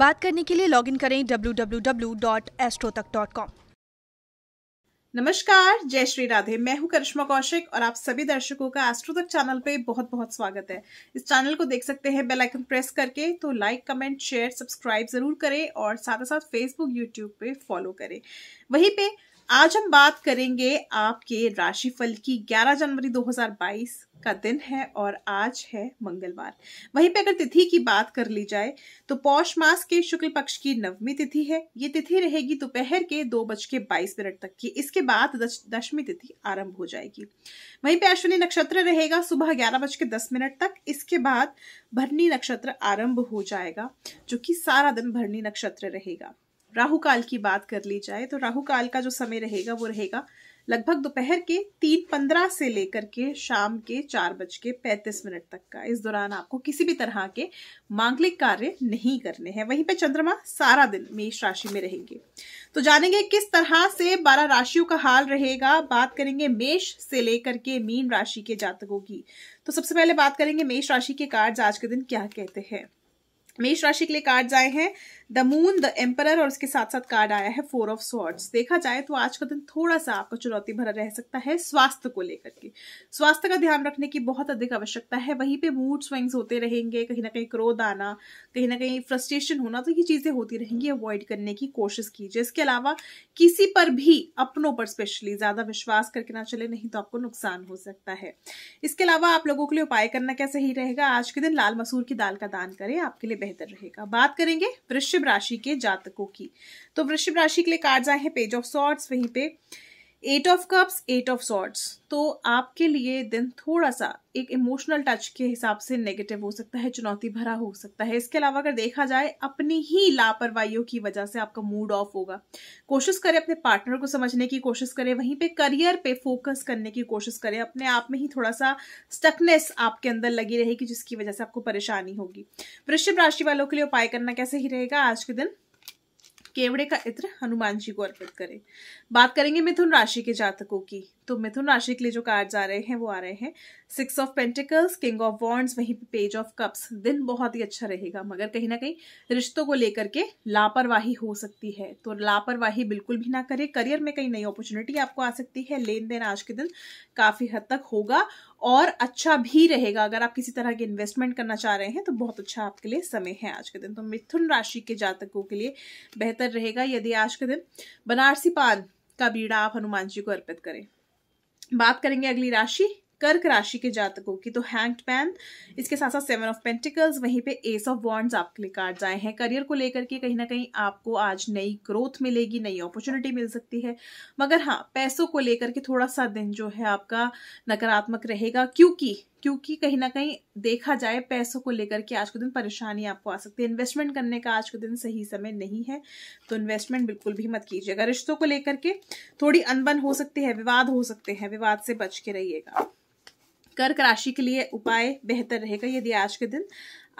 बात करने के लिए लॉगिन करें www.astrotak.com नमस्कार जय श्री राधे मैं हूं करिश्मा कौशिक और आप सभी दर्शकों का एस्ट्रो तक चैनल पे बहुत बहुत स्वागत है इस चैनल को देख सकते हैं बेल आइकन प्रेस करके तो लाइक कमेंट शेयर सब्सक्राइब जरूर करें और साथ साथ फेसबुक यूट्यूब पे फॉलो करें वहीं पे आज हम बात करेंगे आपके राशिफल की 11 जनवरी 2022 का दिन है और आज है मंगलवार वहीं पे अगर तिथि की बात कर ली जाए तो पौष मास के शुक्ल पक्ष की नवमी तिथि है ये तिथि रहेगी दोपहर के दो बज के बाईस मिनट तक की इसके बाद दशमी तिथि आरंभ हो जाएगी वहीं पे अश्विनी नक्षत्र रहेगा सुबह ग्यारह बज के दस मिनट तक इसके बाद भरनी नक्षत्र आरंभ हो जाएगा जो कि सारा दिन भरनी नक्षत्र रहेगा राहु काल की बात कर ली जाए तो राहु काल का जो समय रहेगा वो रहेगा लगभग दोपहर के तीन पंद्रह से लेकर के शाम के चार बज के पैंतीस मिनट तक का इस दौरान आपको किसी भी तरह के मांगलिक कार्य नहीं करने हैं वहीं पे चंद्रमा सारा दिन मेष राशि में रहेंगे तो जानेंगे किस तरह से बारह राशियों का हाल रहेगा बात करेंगे मेष से लेकर के मीन राशि के जातकों की तो सबसे पहले बात करेंगे मेष राशि के कार्ड आज के दिन क्या कहते हैं मेष राशि के लिए कार्ड आए हैं द मून द एम्पर और इसके साथ साथ कार्ड आया है फोर ऑफ स्वॉर्ड्स देखा जाए तो आज का दिन थोड़ा सा आपका चुनौती भरा रह सकता है स्वास्थ्य को लेकर के स्वास्थ्य का ध्यान रखने की बहुत अधिक आवश्यकता है वहीं पे मूड स्विंग्स होते रहेंगे कहीं ना कहीं क्रोध आना कहीं ना कहीं फ्रस्ट्रेशन होना तो ये चीजें होती रहेंगी अवॉइड करने की कोशिश कीजिए इसके अलावा किसी पर भी अपनों पर स्पेशली ज्यादा विश्वास करके ना चले नहीं तो आपको नुकसान हो सकता है इसके अलावा आप लोगों के लिए उपाय करना क्या सही रहेगा आज के दिन लाल मसूर की दाल का दान करें आपके लिए बेहतर रहेगा बात करेंगे वृश्चिक वृषभ राशि के जातकों की तो वृषभ राशि के लिए कार्ड आए हैं पेज ऑफ सॉर्ट्स वहीं पे eight of cups eight of swords तो आपके लिए दिन थोड़ा सा एक इमोशनल टच के हिसाब से नेगेटिव हो सकता है चुनौती भरा हो सकता है इसके अलावा अगर देखा जाए अपनी ही लापरवाही की वजह से आपका मूड ऑफ होगा कोशिश करें अपने पार्टनर को समझने की कोशिश करें वहीं पे करियर पे फोकस करने की कोशिश करें अपने आप में ही थोड़ा सा स्टकनेस आपके अंदर लगी रहेगी जिसकी वजह से आपको परेशानी होगी वृश्चिम राशि वालों के लिए उपाय करना कैसे ही रहेगा आज के दिन केवड़े का इत्र हनुमान जी को अर्पित करें बात करेंगे मिथुन राशि के जातकों की तो मिथुन राशि के लिए जो कार्ड आ रहे हैं वो आ रहे हैं six of pentacles king of wands वहीं पे पेज ऑफ कप्स दिन बहुत ही अच्छा रहेगा मगर कहीं ना कहीं रिश्तों को लेकर के लापरवाही हो सकती है तो लापरवाही बिल्कुल भी ना करे करियर में कई नई अपॉर्चुनिटी आपको आ सकती है लेन आज के दिन काफी हद तक होगा और अच्छा भी रहेगा अगर आप किसी तरह के इन्वेस्टमेंट करना चाह रहे हैं तो बहुत अच्छा आपके लिए समय है आज के दिन तो मिथुन राशि के जातकों के लिए बेहतर रहेगा यदि आज के दिन बनारसी पान का बीड़ा आप हनुमान जी को अर्पित करें बात करेंगे अगली राशि कर्क राशि के जातकों की तो हैंग्ड पैन इसके साथ साथ सेवन ऑफ पेंटिकल्स वहीं पे एस ऑफ बॉन्ड्स आपके लिए कार्ड आए हैं करियर को लेकर के कहीं ना कहीं आपको आज नई ग्रोथ मिलेगी नई अपॉर्चुनिटी मिल सकती है मगर हाँ पैसों को लेकर के थोड़ा सा दिन जो है आपका नकारात्मक रहेगा क्योंकि क्योंकि कहीं ना कहीं देखा जाए पैसों को लेकर के आज के दिन परेशानी आपको आ सकती है इन्वेस्टमेंट करने का आज के दिन सही समय नहीं है तो इन्वेस्टमेंट बिल्कुल भी मत कीजिएगा रिश्तों को लेकर के थोड़ी अनबन हो सकती है विवाद हो सकते हैं विवाद से बच के रहिएगा कर्क राशि के लिए उपाय बेहतर रहेगा यदि आज के दिन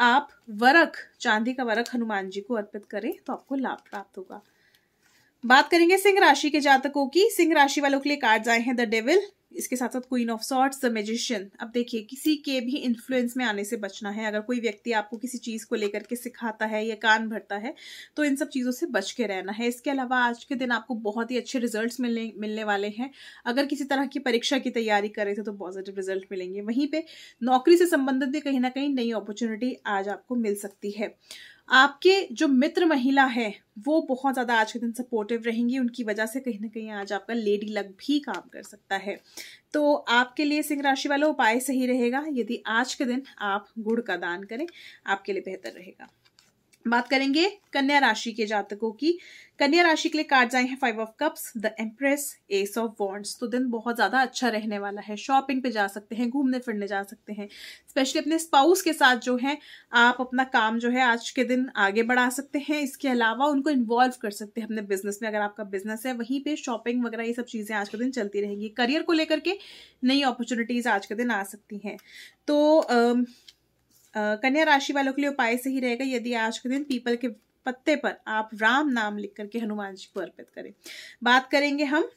आप वरक चांदी का वरक हनुमान जी को अर्पित करें तो आपको लाभ प्राप्त होगा बात करेंगे सिंह राशि के जातकों की सिंह राशि वालों के लिए कार्ड आए हैं द डेविल इसके साथ साथ queen of swords the magician अब देखिए किसी के भी इन्फ्लुएंस में आने से बचना है अगर कोई व्यक्ति आपको किसी चीज़ को लेकर के सिखाता है या कान भरता है तो इन सब चीज़ों से बच के रहना है इसके अलावा आज के दिन आपको बहुत ही अच्छे रिजल्ट मिलने मिलने वाले हैं अगर किसी तरह की परीक्षा की तैयारी कर रहे थे तो पॉजिटिव रिजल्ट मिलेंगे वहीं पर नौकरी से संबंधित भी कहीं ना कहीं नई अपॉर्चुनिटी आज आपको मिल सकती है आपके जो मित्र महिला है वो बहुत ज़्यादा आज के दिन सपोर्टिव रहेंगी उनकी वजह से कहीं ना कहीं आज आपका लेडी लक भी काम कर सकता है तो आपके लिए सिंह राशि वाला उपाय सही रहेगा यदि आज के दिन आप गुड़ का दान करें आपके लिए बेहतर रहेगा बात करेंगे कन्या राशि के जातकों की कन्या राशि के लिए कार्ड आए हैं five of cups the empress ace of wands तो दिन बहुत ज्यादा अच्छा रहने वाला है शॉपिंग पे जा सकते हैं घूमने फिरने जा सकते हैं स्पेशली अपने स्पाउस के साथ जो है आप अपना काम जो है आज के दिन आगे बढ़ा सकते हैं इसके अलावा उनको इन्वॉल्व कर सकते हैं अपने बिजनेस में अगर आपका बिजनेस है वहीं पर शॉपिंग वगैरह ये सब चीजें आज के दिन चलती रहेंगी करियर को लेकर के नई अपॉर्चुनिटीज आज के दिन आ सकती हैं तो कन्या राशि वालों के लिए उपाय सही रहेगा यदि आज के दिन पीपल के पत्ते पर आप राम नाम लिख करके हनुमान जी को अर्पित करें बात करेंगे हम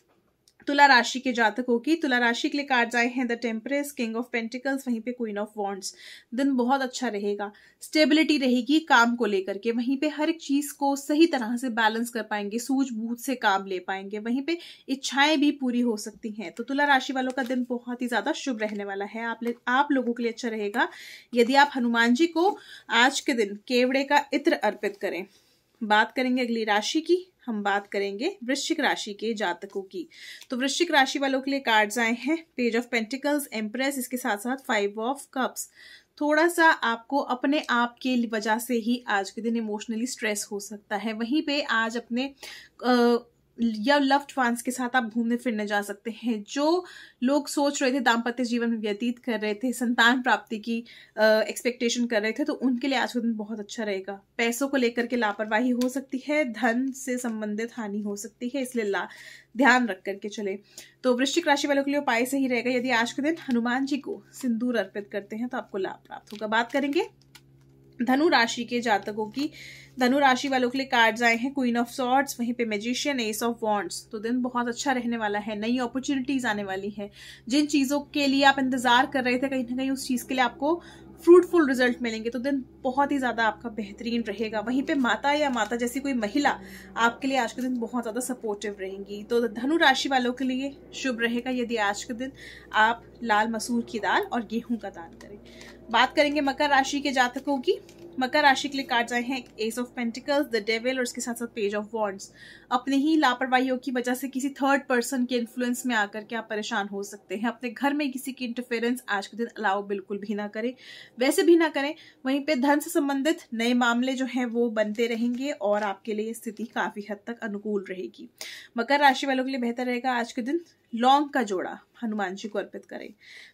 तुला राशि के जातकों की तुला राशि के लिए कार्ड आए हैं the temperance king of pentacles वहीं पे क्वीन ऑफ वॉन्ट्स दिन बहुत अच्छा रहेगा स्टेबिलिटी रहेगी काम को लेकर के वहीं पे हर एक चीज को सही तरह से बैलेंस कर पाएंगे सूझबूझ से काम ले पाएंगे वहीं पे इच्छाएं भी पूरी हो सकती हैं तो तुला राशि वालों का दिन बहुत ही ज्यादा शुभ रहने वाला है आप आप लोगों के लिए अच्छा रहेगा यदि आप हनुमान जी को आज के दिन केवड़े का इत्र अर्पित करें बात करेंगे अगली राशि की हम बात करेंगे वृश्चिक राशि के जातकों की तो वृश्चिक राशि वालों के लिए कार्ड्स आए हैं पेज ऑफ पेंटिकल्स एम्प्रेस इसके साथ साथ फाइव ऑफ कप्स थोड़ा सा आपको अपने आप के वजह से ही आज के दिन इमोशनली स्ट्रेस हो सकता है वहीं पे आज अपने आ, या लव्ड वंस के साथ आप घूमने फिरने जा सकते हैं जो लोग सोच रहे थे दाम्पत्य जीवन में व्यतीत कर रहे थे संतान प्राप्ति की एक्सपेक्टेशन कर रहे थे तो उनके लिए आज का दिन बहुत अच्छा रहेगा पैसों को लेकर के लापरवाही हो सकती है धन से संबंधित हानि हो सकती है इसलिए ला ध्यान रख करके चले तो वृश्चिक राशि वालों के लिए उपाय सही रहेगा यदि आज के दिन हनुमान जी को सिंदूर अर्पित करते हैं तो आपको लाभ प्राप्त होगा बात करेंगे धनु राशि के जातकों की धनु राशि वालों के लिए कार्ड्स आए हैं क्वीन ऑफ सॉर्ट्स वहीं पे मैजिशियन एस ऑफ वॉन्ट्स तो दिन बहुत अच्छा रहने वाला है नई अपॉर्चुनिटीज आने वाली है जिन चीज़ों के लिए आप इंतजार कर रहे थे कहीं ना कहीं उस चीज़ के लिए आपको फ्रूटफुल रिजल्ट मिलेंगे तो दिन बहुत ही ज़्यादा आपका बेहतरीन रहेगा वहीं पे माता या माता जैसी कोई महिला आपके लिए आज के दिन बहुत ज़्यादा सपोर्टिव रहेंगी तो धनु राशि वालों के लिए शुभ रहेगा यदि आज के दिन आप लाल मसूर की दाल और गेहूं का दान करें बात करेंगे मकर राशि के जातकों की मकर राशि के लिए कार्ड आए हैं ace of pentacles the devil और उसके साथ साथ पेज ऑफ वॉन्ड्स अपने ही लापरवाहियों की वजह से किसी थर्ड पर्सन के इन्फ्लुएंस में आकर के आप परेशान हो सकते हैं अपने घर में किसी की इंटरफेरेंस आज के दिन अलाउ बिल्कुल भी ना करें वैसे भी ना करें वहीं पे धन से संबंधित नए मामले जो हैं वो बनते रहेंगे और आपके लिए स्थिति काफ़ी हद तक अनुकूल रहेगी मकर राशि वालों के लिए बेहतर रहेगा आज के दिन लौंग का जोड़ा हनुमान जी को अर्पित करें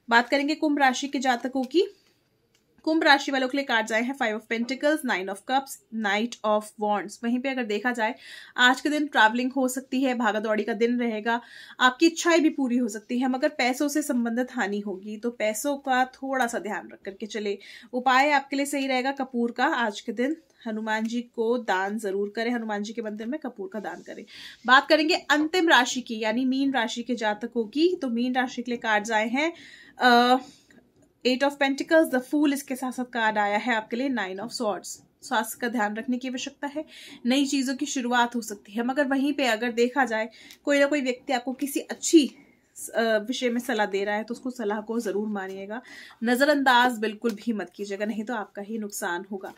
बात करेंगे कुंभ राशि के जातकों की कुंभ राशि वालों के लिए कार्ड आए हैं five of pentacles nine of cups knight of wands वहीं पे अगर देखा जाए आज के दिन ट्रैवलिंग हो सकती है भागा दौड़ी का दिन रहेगा आपकी इच्छाएं भी पूरी हो सकती है मगर पैसों से संबंधित हानि होगी तो पैसों का थोड़ा सा ध्यान रख करके चले उपाय आपके लिए सही रहेगा कपूर का आज के दिन हनुमान जी को दान जरूर करें हनुमान जी के मंदिर में कपूर का दान करें बात करेंगे अंतिम राशि की यानी मीन राशि के जातकों की तो मीन राशि के लिए कार्ड आए हैं eight of pentacles the fool इसके साथ साथ कार्ड आया है आपके लिए नाइन ऑफ स्वॉर्ड्स स्वास्थ्य का ध्यान रखने की आवश्यकता है नई चीज़ों की शुरुआत हो सकती है मगर वहीं पे अगर देखा जाए कोई ना कोई व्यक्ति आपको किसी अच्छी विषय में सलाह दे रहा है तो उसको सलाह को ज़रूर मानिएगा नज़रअंदाज बिल्कुल भी मत कीजिएगा नहीं तो आपका ही नुकसान होगा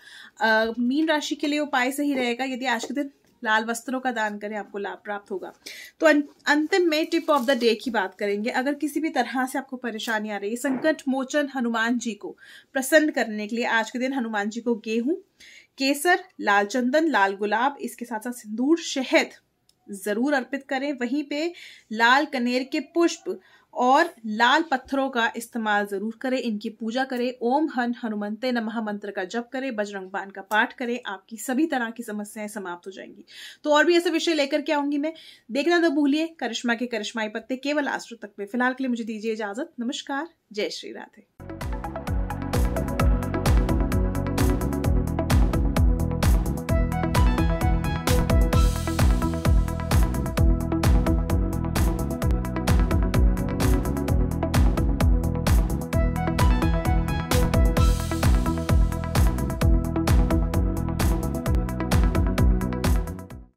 मीन राशि के लिए उपाय सही रहेगा यदि आज के दिन लाल वस्त्रों का दान करें आपको लाभ प्राप्त होगा तो अं-, अंतिम में टिप ऑफ द डे की बात करेंगे अगर किसी भी तरह से आपको परेशानी आ रही है संकट मोचन हनुमान जी को प्रसन्न करने के लिए आज के दिन हनुमान जी को गेहूं केसर लाल चंदन लाल गुलाब इसके साथ साथ सिंदूर शहद जरूर अर्पित करें वहीं पे लाल कनेर के पुष्प और लाल पत्थरों का इस्तेमाल ज़रूर करें इनकी पूजा करें ओम हन हनुमंते नमः मंत्र का जप करें बजरंग बान का पाठ करें आपकी सभी तरह की समस्याएं समाप्त हो जाएंगी तो और भी ऐसे विषय लेकर के आऊंगी मैं देखना तो भूलिए करिश्मा के करिश्माई पत्ते केवल आश्रो तक में फिलहाल के लिए मुझे दीजिए इजाज़त नमस्कार जय श्री राधे